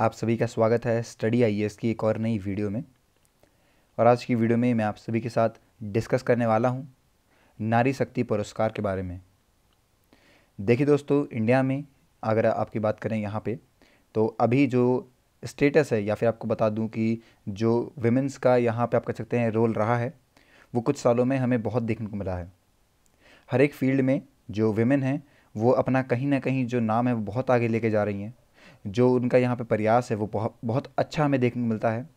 आप सभी का स्वागत है स्टडी आई की एक और नई वीडियो में और आज की वीडियो में मैं आप सभी के साथ डिस्कस करने वाला हूँ नारी शक्ति पुरस्कार के बारे में देखिए दोस्तों इंडिया में अगर आपकी बात करें यहाँ पे तो अभी जो स्टेटस है या फिर आपको बता दूँ कि जो वेमेंस का यहाँ पे आप कह सकते हैं रोल रहा है वो कुछ सालों में हमें बहुत देखने को मिला है हर एक फील्ड में जो वेमेन हैं वो अपना कहीं ना कहीं जो नाम है वो बहुत आगे लेके जा रही हैं जो उनका यहाँ पे प्रयास है वो बहुत बहुत अच्छा हमें देखने को मिलता है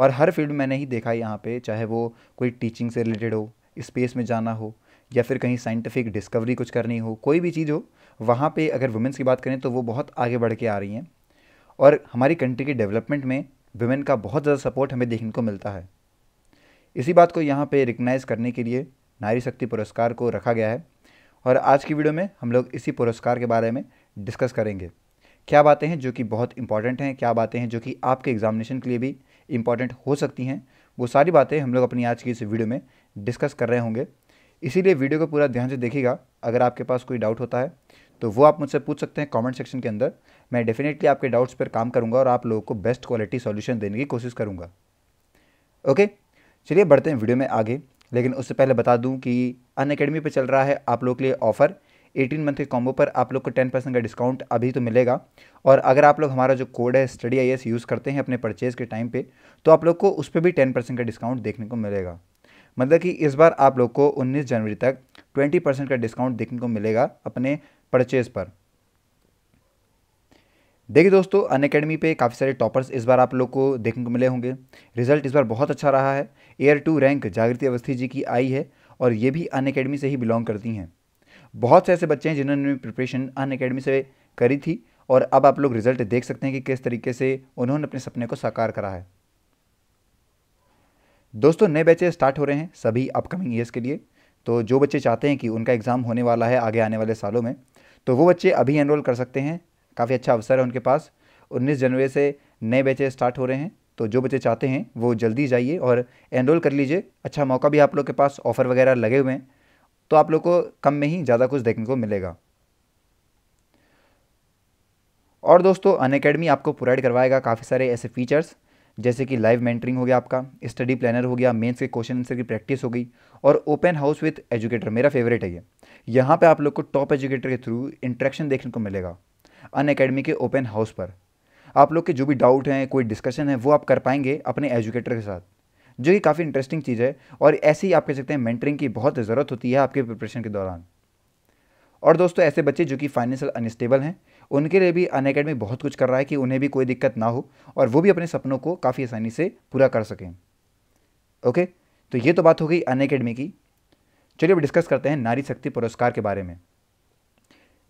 और हर फील्ड मैंने ही देखा है यहाँ पर चाहे वो कोई टीचिंग से रिलेटेड हो स्पेस में जाना हो या फिर कहीं साइंटिफिक डिस्कवरी कुछ करनी हो कोई भी चीज़ हो वहाँ पे अगर वुमेंस की बात करें तो वो बहुत आगे बढ़ के आ रही हैं और हमारी कंट्री की डेवलपमेंट में वुमेन का बहुत ज़्यादा सपोर्ट हमें देखने को मिलता है इसी बात को यहाँ पे रिकनाइज़ करने के लिए नारी शक्ति पुरस्कार को रखा गया है और आज की वीडियो में हम लोग इसी पुरस्कार के बारे में डिस्कस करेंगे क्या बातें हैं जो कि बहुत इंपॉर्टेंट हैं क्या बातें हैं जो कि आपके एग्जामिनेशन के लिए भी इंपॉर्टेंट हो सकती हैं वो सारी बातें हम लोग अपनी आज की इस वीडियो में डिस्कस कर रहे होंगे इसीलिए वीडियो को पूरा ध्यान से देखिएगा अगर आपके पास कोई डाउट होता है तो वो आप मुझसे पूछ सकते हैं कमेंट सेक्शन के अंदर मैं डेफिनेटली आपके डाउट्स पर काम करूंगा और आप लोगों को बेस्ट क्वालिटी सॉल्यूशन देने की कोशिश करूंगा ओके चलिए बढ़ते हैं वीडियो में आगे लेकिन उससे पहले बता दूं कि अन अकेडमी पर चल रहा है आप लोगों के लिए ऑफ़र एटीन मंथ के कॉम्बो पर आप लोग को टेन परसेंट का डिस्काउंट अभी तो मिलेगा और अगर आप लोग हमारा जो कोड है स्टडी आई यूज़ करते हैं अपने परचेज़ के टाइम पे तो आप लोग को उस पर भी टेन परसेंट का डिस्काउंट देखने को मिलेगा मतलब कि इस बार आप लोग को उन्नीस जनवरी तक ट्वेंटी परसेंट का डिस्काउंट देखने को मिलेगा अपने परचेज़ पर देखिए दोस्तों अन अकेडमी पर काफ़ी सारे टॉपर्स इस बार आप लोग को देखने को मिले होंगे रिजल्ट इस बार बहुत अच्छा रहा है एयर टू रैंक जागृति अवस्थी जी की आई है और ये भी अन अकेडमी से ही बिलोंग करती हैं बहुत से ऐसे बच्चे हैं जिन्होंने प्रिपरेशन अन अकेडमी से करी थी और अब आप लोग रिजल्ट देख सकते हैं कि किस तरीके से उन्होंने अपने सपने को साकार करा है दोस्तों नए बैचे स्टार्ट हो रहे हैं सभी अपकमिंग ईयर्स के लिए तो जो बच्चे चाहते हैं कि उनका एग्ज़ाम होने वाला है आगे आने वाले सालों में तो वो बच्चे अभी एनरोल कर सकते हैं काफ़ी अच्छा अवसर है उनके पास 19 जनवरी से नए बैचे स्टार्ट हो रहे हैं तो जो बच्चे चाहते हैं वो जल्दी जाइए और एनरोल कर लीजिए अच्छा मौका भी आप लोग के पास ऑफ़र वगैरह लगे हुए हैं तो आप लोग को कम में ही ज़्यादा कुछ देखने को मिलेगा और दोस्तों अन अकेडमी आपको प्रोवाइड करवाएगा काफ़ी सारे ऐसे फीचर्स जैसे कि लाइव मेंटरिंग हो गया आपका स्टडी प्लानर हो गया मेंस के क्वेश्चन आंसर की प्रैक्टिस हो गई और ओपन हाउस विथ एजुकेटर मेरा फेवरेट है ये यहाँ पे आप लोग को टॉप एजुकेटर के थ्रू इंट्रैक्शन देखने को मिलेगा अन अकेडमी के ओपन हाउस पर आप लोग के जो भी डाउट हैं कोई डिस्कशन है वो आप कर पाएंगे अपने एजुकेटर के साथ जो कि काफ़ी इंटरेस्टिंग चीज़ है और ऐसे ही आप कह सकते हैं मेंटरिंग की बहुत ज़रूरत होती है आपके प्रिपरेशन के दौरान और दोस्तों ऐसे बच्चे जो कि फाइनेंशियल अनस्टेबल हैं उनके लिए भी अन अकेडमी बहुत कुछ कर रहा है कि उन्हें भी कोई दिक्कत ना हो और वो भी अपने सपनों को काफ़ी आसानी से पूरा कर सकें ओके तो ये तो बात हो गई अन अकेडमी की चलिए अब डिस्कस करते हैं नारी शक्ति पुरस्कार के बारे में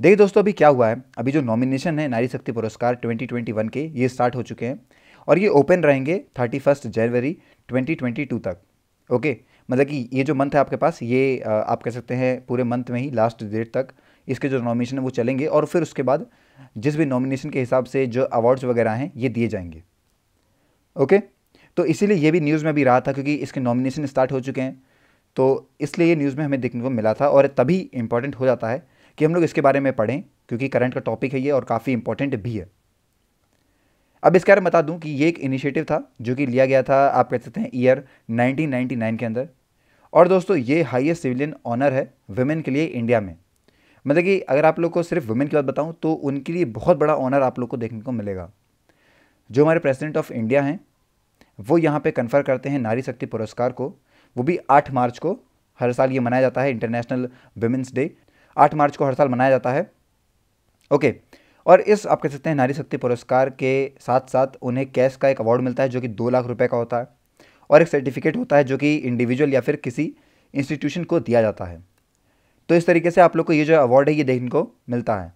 देखिए दोस्तों अभी क्या हुआ है अभी जो नॉमिनेशन है नारी शक्ति पुरस्कार 2021 के ये स्टार्ट हो चुके हैं और ये ओपन रहेंगे थर्टी फर्स्ट जनवरी ट्वेंटी ट्वेंटी टू तक ओके मतलब कि ये जो मंथ है आपके पास ये आप कह सकते हैं पूरे मंथ में ही लास्ट डेट तक इसके जो नॉमिनेशन है वो चलेंगे और फिर उसके बाद जिस भी नॉमिनेशन के हिसाब से जो अवार्ड्स वगैरह हैं ये दिए जाएंगे ओके तो इसीलिए ये भी न्यूज़ में भी रहा था क्योंकि इसके नॉमिनेशन स्टार्ट हो चुके हैं तो इसलिए ये न्यूज़ में हमें देखने को मिला था और तभी इम्पॉर्टेंट हो जाता है कि हम लोग इसके बारे में पढ़ें क्योंकि करंट का टॉपिक है ये और काफ़ी इंपॉर्टेंट भी है अब इसके बारे में बता दूं कि ये एक इनिशिएटिव था जो कि लिया गया था आप कह सकते हैं ईयर 1999 के अंदर और दोस्तों ये हाईएस्ट सिविलियन ऑनर है वुमेन के लिए इंडिया में मतलब कि अगर आप लोग को सिर्फ वुमेन की बात बताऊँ तो उनके लिए बहुत बड़ा ऑनर आप लोग को देखने को मिलेगा जो हमारे प्रेसिडेंट ऑफ इंडिया हैं वो यहाँ पर कन्फर करते हैं नारी शक्ति पुरस्कार को वो भी आठ मार्च को हर साल ये मनाया जाता है इंटरनेशनल वुमेंस डे आठ मार्च को हर साल मनाया जाता है ओके okay, और इस आप कह सकते हैं नारी शक्ति पुरस्कार के साथ साथ उन्हें कैश का एक अवार्ड मिलता है जो कि दो लाख रुपये का होता है और एक सर्टिफिकेट होता है जो कि इंडिविजुअल या फिर किसी इंस्टीट्यूशन को दिया जाता है तो इस तरीके से आप लोग को ये जो अवार्ड है ये देखने को मिलता है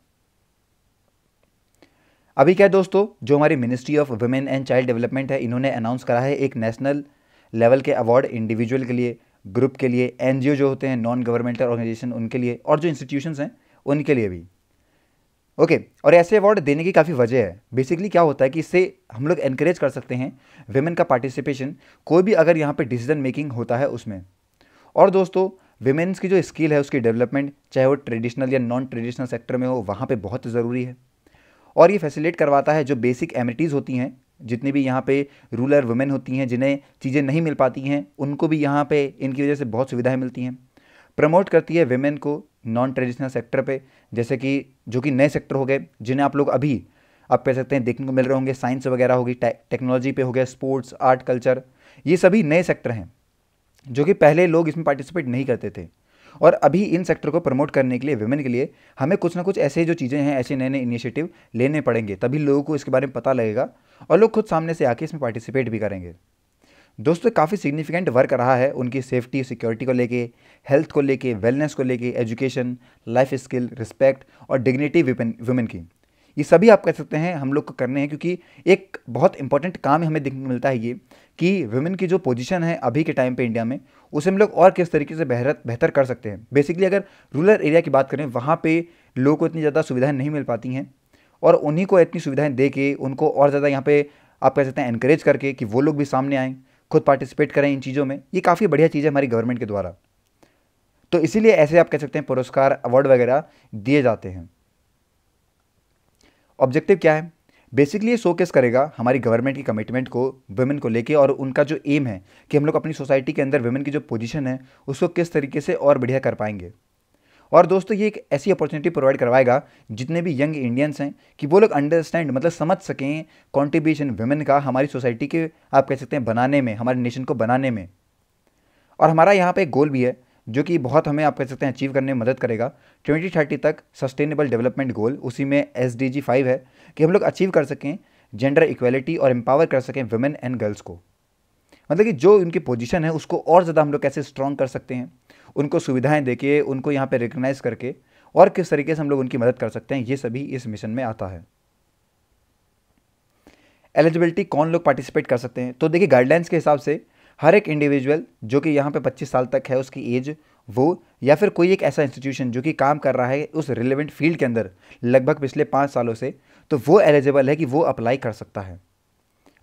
अभी क्या है दोस्तों जो हमारी ministry of women and child development है इन्होंने अनाउंस करा है एक नेशनल लेवल के अवार्ड इंडिविजुअल के लिए ग्रुप के लिए एनजीओ जो होते हैं नॉन गवर्नमेंटल ऑर्गेनाइजेशन उनके लिए और जो इंस्टीट्यूशंस हैं उनके लिए भी ओके okay, और ऐसे अवार्ड देने की काफ़ी वजह है बेसिकली क्या होता है कि इससे हम लोग इनक्रेज कर सकते हैं वेमेन का पार्टिसिपेशन कोई भी अगर यहाँ पे डिसीजन मेकिंग होता है उसमें और दोस्तों वेमेन्स की जो स्किल है उसकी डेवलपमेंट चाहे वो ट्रेडिशनल या नॉन ट्रेडिशनल सेक्टर में हो वहाँ पर बहुत ज़रूरी है और ये फैसिलेट करवाता है जो बेसिक एमिटीज़ होती हैं जितनी भी यहाँ पे रूरल वुमेन होती हैं जिन्हें चीज़ें नहीं मिल पाती हैं उनको भी यहाँ पे इनकी वजह से बहुत सुविधाएं मिलती हैं प्रमोट करती है वेमेन को नॉन ट्रेडिशनल सेक्टर पे जैसे कि जो कि नए सेक्टर हो गए जिन्हें आप लोग अभी आप कह सकते हैं देखने को मिल रहे होंगे साइंस वगैरह होगी टेक्नोलॉजी पे हो गया स्पोर्ट्स आर्ट कल्चर ये सभी नए सेक्टर हैं जो कि पहले लोग इसमें पार्टिसिपेट नहीं करते थे और अभी इन सेक्टर को प्रमोट करने के लिए वेमेन के लिए हमें कुछ ना कुछ ऐसे जो चीज़ें हैं ऐसे नए नए इनिशिएटिव लेने पड़ेंगे तभी लोगों को इसके बारे में पता लगेगा और लोग खुद सामने से आके इसमें पार्टिसिपेट भी करेंगे दोस्तों काफ़ी सिग्निफिकेंट वर्क रहा है उनकी सेफ्टी सिक्योरिटी को लेके हेल्थ को लेके वेलनेस को लेके एजुकेशन लाइफ स्किल रिस्पेक्ट और डिग्निटी वुमेन की ये सभी आप कह सकते हैं हम लोग को करने हैं क्योंकि एक बहुत इंपॉर्टेंट काम हमें देखने मिलता है ये कि वुमेन की जो पोजीशन है अभी के टाइम पे इंडिया में उसे हम लोग और किस तरीके से बेहतर बेहतर कर सकते हैं बेसिकली अगर रूरल एरिया की बात करें वहाँ पे लोगों को इतनी ज़्यादा सुविधाएं नहीं मिल पाती हैं और उन्हीं को इतनी सुविधाएं दे के उनको और ज़्यादा यहाँ पे आप कह सकते हैं इनक्रेज करके कि वो लोग भी सामने आएँ खुद पार्टिसिपेट करें इन चीज़ों में ये काफ़ी बढ़िया चीज़ है हमारी गवर्नमेंट के द्वारा तो इसीलिए ऐसे आप कह सकते हैं पुरस्कार अवार्ड वगैरह दिए जाते हैं ऑब्जेक्टिव क्या है बेसिकली ये शोकेस करेगा हमारी गवर्नमेंट की कमिटमेंट को वुमेन को लेके और उनका जो एम है कि हम लोग अपनी सोसाइटी के अंदर वुमेन की जो पोजीशन है उसको किस तरीके से और बढ़िया कर पाएंगे और दोस्तों ये एक ऐसी अपॉर्चुनिटी प्रोवाइड करवाएगा जितने भी यंग इंडियंस हैं कि वो लोग अंडरस्टैंड मतलब समझ सकें कॉन्ट्रीब्यूशन वुमेन का हमारी सोसाइटी के आप कह सकते हैं बनाने में हमारे नेशन को बनाने में और हमारा यहाँ पर एक गोल भी है जो कि बहुत हमें आप कह सकते हैं अचीव करने में मदद करेगा 2030 तक सस्टेनेबल डेवलपमेंट गोल उसी में एस डी जी फाइव है कि हम लोग अचीव कर सकें जेंडर इक्वलिटी और एम्पावर कर सकें वुमेन एंड गर्ल्स को मतलब कि जो उनकी पोजीशन है उसको और ज़्यादा हम लोग कैसे स्ट्रॉन्ग कर सकते हैं उनको सुविधाएं देके उनको यहाँ पे रिकग्नाइज करके और किस तरीके से हम लोग उनकी मदद कर सकते हैं ये सभी इस मिशन में आता है एलिजिबिलिटी कौन लोग पार्टिसिपेट कर सकते हैं तो देखिए गाइडलाइंस के हिसाब से हर एक इंडिविजुअल जो कि यहाँ पे 25 साल तक है उसकी एज वो या फिर कोई एक ऐसा इंस्टीट्यूशन जो कि काम कर रहा है उस रिलेवेंट फील्ड के अंदर लगभग पिछले पाँच सालों से तो वो एलिजिबल है कि वो अप्लाई कर सकता है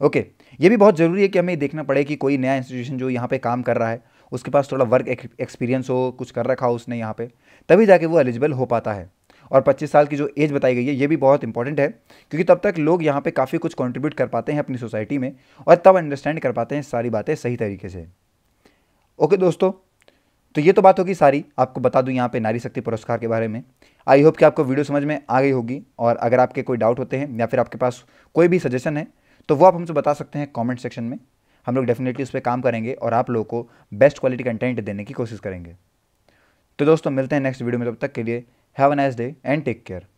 ओके ये भी बहुत ज़रूरी है कि हमें देखना पड़े कि कोई नया इंस्टीट्यूशन जो यहाँ पे काम कर रहा है उसके पास थोड़ा वर्क एक्सपीरियंस हो कुछ कर रखा हो उसने यहाँ पे तभी जाके वो एलिजिबल हो पाता है और 25 साल की जो एज बताई गई है ये भी बहुत इंपॉर्टेंट है क्योंकि तब तक लोग यहाँ पे काफ़ी कुछ कंट्रीब्यूट कर पाते हैं अपनी सोसाइटी में और तब अंडरस्टैंड कर पाते हैं सारी बातें सही तरीके से ओके दोस्तों तो ये तो बात होगी सारी आपको बता दूँ यहाँ पर नारी शक्ति पुरस्कार के बारे में आई होप कि आपको वीडियो समझ में आ गई होगी और अगर आपके कोई डाउट होते हैं या फिर आपके पास कोई भी सजेशन है तो वो आप हमसे बता सकते हैं कॉमेंट सेक्शन में हम लोग डेफिनेटली उस पर काम करेंगे और आप लोगों को बेस्ट क्वालिटी कंटेंट देने की कोशिश करेंगे तो दोस्तों मिलते हैं नेक्स्ट वीडियो में तब तक के लिए have a nice day and take care